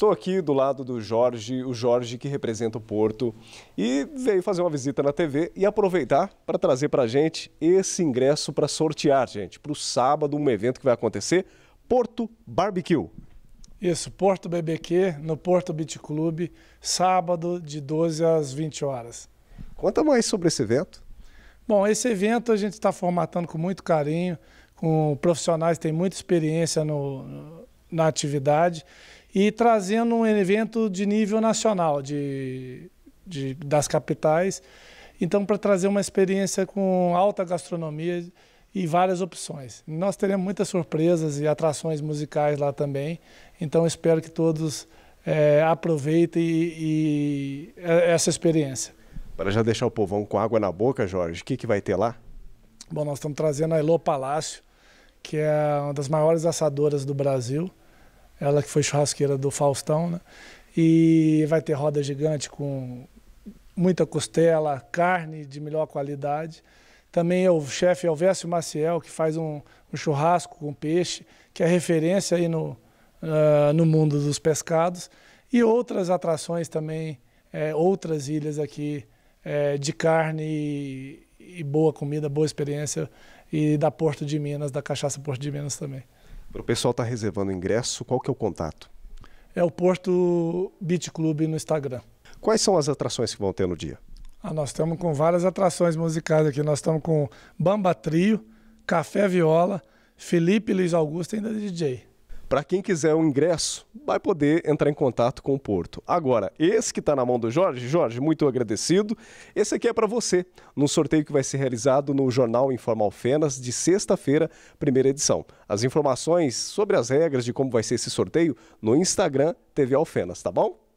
Estou aqui do lado do Jorge, o Jorge que representa o Porto e veio fazer uma visita na TV e aproveitar para trazer para a gente esse ingresso para sortear, gente, para o sábado, um evento que vai acontecer, Porto Barbecue. Isso, Porto BBQ, no Porto Beach Club, sábado de 12 às 20 horas. Conta mais sobre esse evento. Bom, esse evento a gente está formatando com muito carinho, com profissionais que têm muita experiência no, na atividade e trazendo um evento de nível nacional de, de das capitais. Então, para trazer uma experiência com alta gastronomia e várias opções. Nós teremos muitas surpresas e atrações musicais lá também, então espero que todos é, aproveitem e, e é, essa experiência. Para já deixar o povão com água na boca, Jorge, o que, que vai ter lá? Bom, nós estamos trazendo a Elô Palácio, que é uma das maiores assadoras do Brasil ela que foi churrasqueira do Faustão, né? E vai ter roda gigante com muita costela, carne de melhor qualidade. Também é o chefe Elvésio Maciel, que faz um, um, churrasco com peixe, que é referência aí no, uh, no mundo dos pescados. E outras atrações também, é, outras ilhas aqui é, de carne e, e boa comida, boa experiência. E da Porto de Minas, da Cachaça Porto de Minas também. Para o pessoal estar tá reservando ingresso, qual que é o contato? É o Porto Beach Club no Instagram. Quais são as atrações que vão ter no dia? Ah, nós estamos com várias atrações musicais aqui. Nós estamos com Bamba Trio, Café Viola, Felipe Luiz Augusto ainda DJ. Para quem quiser o ingresso, vai poder entrar em contato com o Porto. Agora, esse que está na mão do Jorge, Jorge, muito agradecido. Esse aqui é para você, no sorteio que vai ser realizado no Jornal Informal Fenas, de sexta-feira, primeira edição. As informações sobre as regras de como vai ser esse sorteio no Instagram TV Alfenas, tá bom?